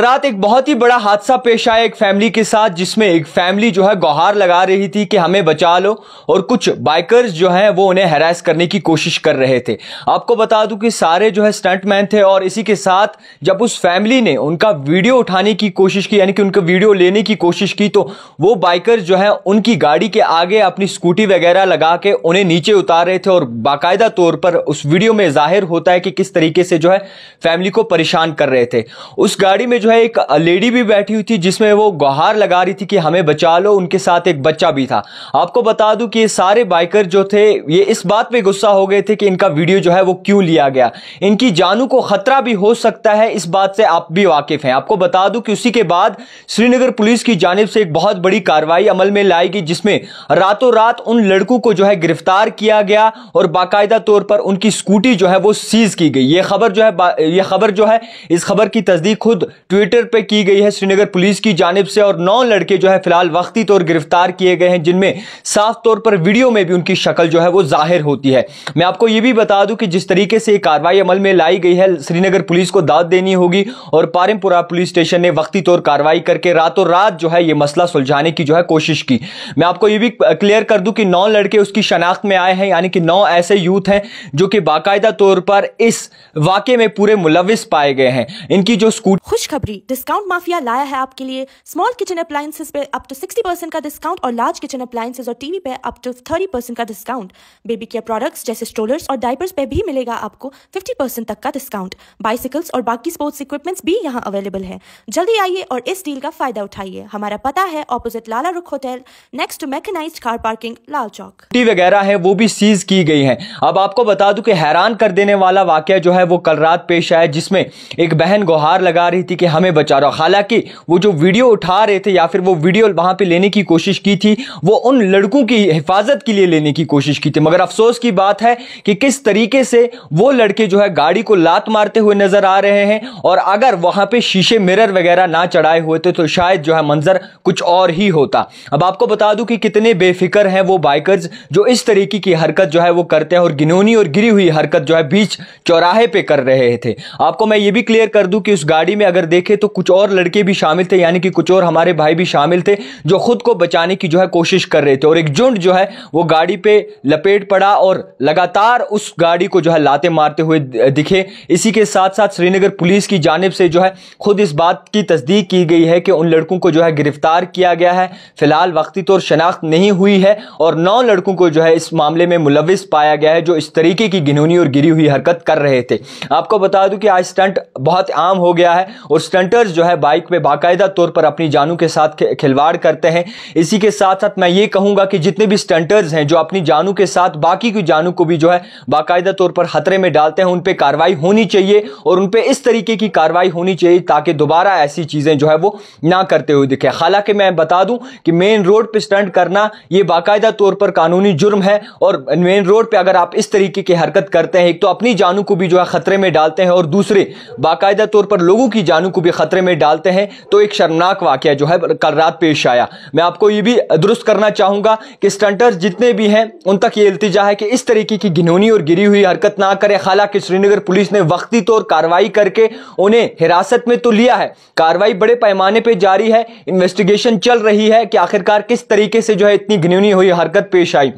रात एक बहुत ही बड़ा हादसा पेश आया एक फैमिली के साथ जिसमें एक फैमिली जो है गुहार लगा रही थी कि हमें बचा लो और कुछ बाइकर्स जो हैं वो उन्हें हैरास करने की कोशिश कर रहे थे आपको बता दूं कि सारे जो है स्टंटमैन थे और इसी के साथ जब उस फैमिली ने उनका वीडियो उठाने की कोशिश की यानी कि उनका वीडियो लेने की कोशिश की तो वो बाइकर जो है उनकी गाड़ी के आगे अपनी स्कूटी वगैरह लगा के उन्हें नीचे उतार रहे थे और बाकायदा तौर पर उस वीडियो में जाहिर होता है कि किस तरीके से जो है फैमिली को परेशान कर रहे थे उस गाड़ी में जो है एक लेडी भी बैठी हुई थी जिसमें वो गुहार लगा रही थी कि हमें बचा लो उनके साथ एक बच्चा भी था आपको बता दूं कि ये सारे बाइकर जो थे ये इस बात पे गुस्सा हो गए थे कि इनका वीडियो जो है वो क्यों लिया गया इनकी जानू को खतरा भी हो सकता है इस बात से आप भी वाकिफ हैं आपको बता दूं कि उसी के बाद श्रीनगर पुलिस की जानब से एक बहुत बड़ी कार्रवाई अमल में लाई गई जिसमें रातों रात उन लड़कों को जो है गिरफ्तार किया गया और बाकायदा तौर पर उनकी स्कूटी जो है वो सीज की गई ये खबर जो है ये खबर जो है इस खबर की तस्दीक खुद ट्विटर पर की गई है श्रीनगर पुलिस की जानब से और नौ लड़के जो है फिलहाल वक्ती तौर गिरफ्तार किए गए हैं जिनमें साफ तौर पर वीडियो में भी उनकी शक्ल जो है वो जाहिर होती है मैं आपको ये भी बता दूं कि जिस तरीके से कार्रवाई अमल में लाई गई है श्रीनगर पुलिस को दाद देनी होगी और पारिमपुरा पुलिस स्टेशन ने वक्ती तौर कार्रवाई करके रातों रात जो है ये मसला सुलझाने की जो है कोशिश की मैं आपको ये भी क्लियर कर दूँ कि नौ लड़के उसकी शनाख्त में आए हैं यानी कि नौ ऐसे यूथ हैं जो कि बाकायदा तौर पर इस वाक्य में पूरे मुलविस पाए गए हैं इनकी जो स्कूट खुश खुशखबरी डिस्काउंट माफिया लाया है आपके लिए स्मॉल किचन अप्लायंसेज पे अप टू सिक्सटी परसेंट का डिस्काउंट और लार्ज किचन अप्लायंसेज और टीवी पे अप टू थर्टी परसेंट का डिस्काउंट बेबी केयर प्रोडक्ट्स जैसे स्ट्रोलर्स और डायपर्स पे भी मिलेगा आपको फिफ्टी परसेंट तक का डिस्काउंट बाइसिकल्स और बाकी स्पोर्ट्स इक्विपमेंट्स भी यहाँ अवेलेबल है जल्दी आइए और इस डील का फायदा उठाइए हमारा पता है opposite Lala Rukh hotel next to mechanized car parking Lal Chowk टी वगैरह है वो भी सीज की गई है अब आपको बता दू की हैरान कर देने वाला वाक्य जो है वो कल रात पेश आया जिसमें एक बहन गुहार लगा रही थी कि हमें बचा रहा हालांकि वो जो वीडियो उठा रहे थे या फिर वो वीडियो वहां पे लेने की कोशिश की थी वो उन लड़कों की हिफाजत के लिए लेने की कोशिश की थी मगर अफसोस की बात है कि किस तरीके से वो लड़के जो है गाड़ी को लात मारते हुए नजर आ रहे हैं और अगर वहां पर शीशे मिरर वगैरह ना चढ़ाए हुए थे तो शायद जो है मंजर कुछ और ही होता अब आपको बता दूं कि कितने बेफिक्र हैं वो बाइकर्स जो इस तरीके की हरकत जो है वो करते हैं और गिनोनी और गिरी हुई हरकत जो है बीच चौराहे पे कर रहे थे आपको मैं ये भी क्लियर कर दूं कि उस गाड़ी में अगर देख देखे तो कुछ और लड़के भी शामिल थे यानी कि कुछ और हमारे भाई भी शामिल थे जो खुद को बचाने की जो है कोशिश कर रहे थे और एक झुंड जो है वो गाड़ी पे लपेट पड़ा और लगातार उस गाड़ी को जो है लाते मारते हुए दिखे इसी के साथ साथ श्रीनगर पुलिस की जानब से जो है खुद इस बात की तस्दीक की गई है कि उन लड़कों को जो है गिरफ्तार किया गया है फिलहाल वक्ती तौर शनाख्त नहीं हुई है और नौ लड़कों को जो है इस मामले में मुलविस पाया गया है जो इस तरीके की घिनौनी और गिरी हुई हरकत कर रहे थे आपको बता दूं कि आज स्टंट बहुत आम हो गया है और स्टंटर्स जो है बाइक पे बाकायदा तौर पर अपनी जानों के साथ खिलवाड़ करते हैं इसी के साथ साथ मैं ये कहूंगा कि जितने भी स्टंटर्स हैं जो अपनी जानों के साथ बाकी की जानों को भी जो है बाकायदा तौर पर खतरे में डालते हैं उन पर कार्रवाई होनी चाहिए और उन पर इस तरीके की कार्रवाई होनी चाहिए ताकि दोबारा ऐसी चीज़ें जो है वो ना करते हुए दिखे हालांकि मैं बता दूं कि मेन रोड पर स्टंट करना यह बाकायदा तौर पर कानूनी जुर्म है और मेन रोड पर अगर आप इस तरीके की हरकत करते हैं एक तो अपनी जानों को भी जो है खतरे में डालते हैं और दूसरे बाकायदा तौर पर लोगों की जानों को भी ख़तरे में डालते हैं तो एक शर्मनाक वाक्य जो है कल रात पेश आया मैं आपको ये भी दुरुस्त करना चाहूँगा कि स्टंटर्स जितने भी हैं उन तक ये इल्तिजा है कि इस तरीके की घिनौनी और गिरी हुई हरकत ना करें हालांकि श्रीनगर पुलिस ने वक्ती तौर कार्रवाई करके उन्हें हिरासत में तो लिया है कार्रवाई बड़े पैमाने पर जारी है इन्वेस्टिगेशन चल रही है कि आखिरकार किस तरीके से जो है इतनी घिनौनी हुई हरकत पेश आई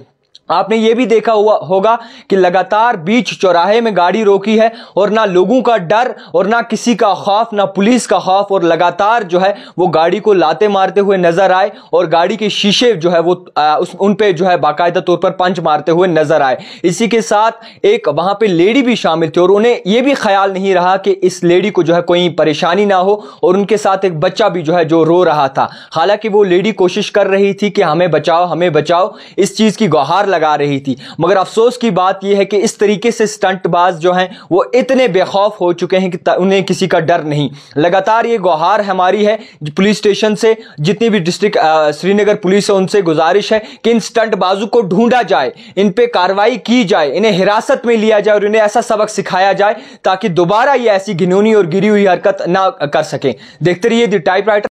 आपने ये भी देखा हुआ होगा कि लगातार बीच चौराहे में गाड़ी रोकी है और ना लोगों का डर और ना किसी का खौफ ना पुलिस का खौफ और लगातार जो है वो गाड़ी को लाते मारते हुए नजर आए और गाड़ी के शीशे जो है वो आ, उस उन पे जो है बाकायदा तौर पर पंच मारते हुए नजर आए इसी के साथ एक वहां पे लेडी भी शामिल थी और उन्हें यह भी ख्याल नहीं रहा कि इस लेडी को जो है कोई परेशानी ना हो और उनके साथ एक बच्चा भी जो है जो रो रहा था हालांकि वो लेडी कोशिश कर रही थी कि हमें बचाओ हमें बचाओ इस चीज़ की गुहार लगा रही थी मगर अफसोस की बात यह है कि इस तरीके से स्टंटबाज जो हैं वो इतने बेखौफ हो चुके हैं कि उन्हें किसी का डर नहीं लगातार ये गुहार हमारी है पुलिस स्टेशन से जितनी भी डिस्ट्रिक्ट श्रीनगर पुलिस है उनसे गुजारिश है कि इन स्टंटबाजों को ढूंढा जाए इन पर कार्रवाई की जाए इन्हें हिरासत में लिया जाए और इन्हें ऐसा सबक सिखाया जाए ताकि दोबारा ये ऐसी घिनौनी और गिरी हुई हरकत ना कर सकें देखते रहिए द टाइपराइटर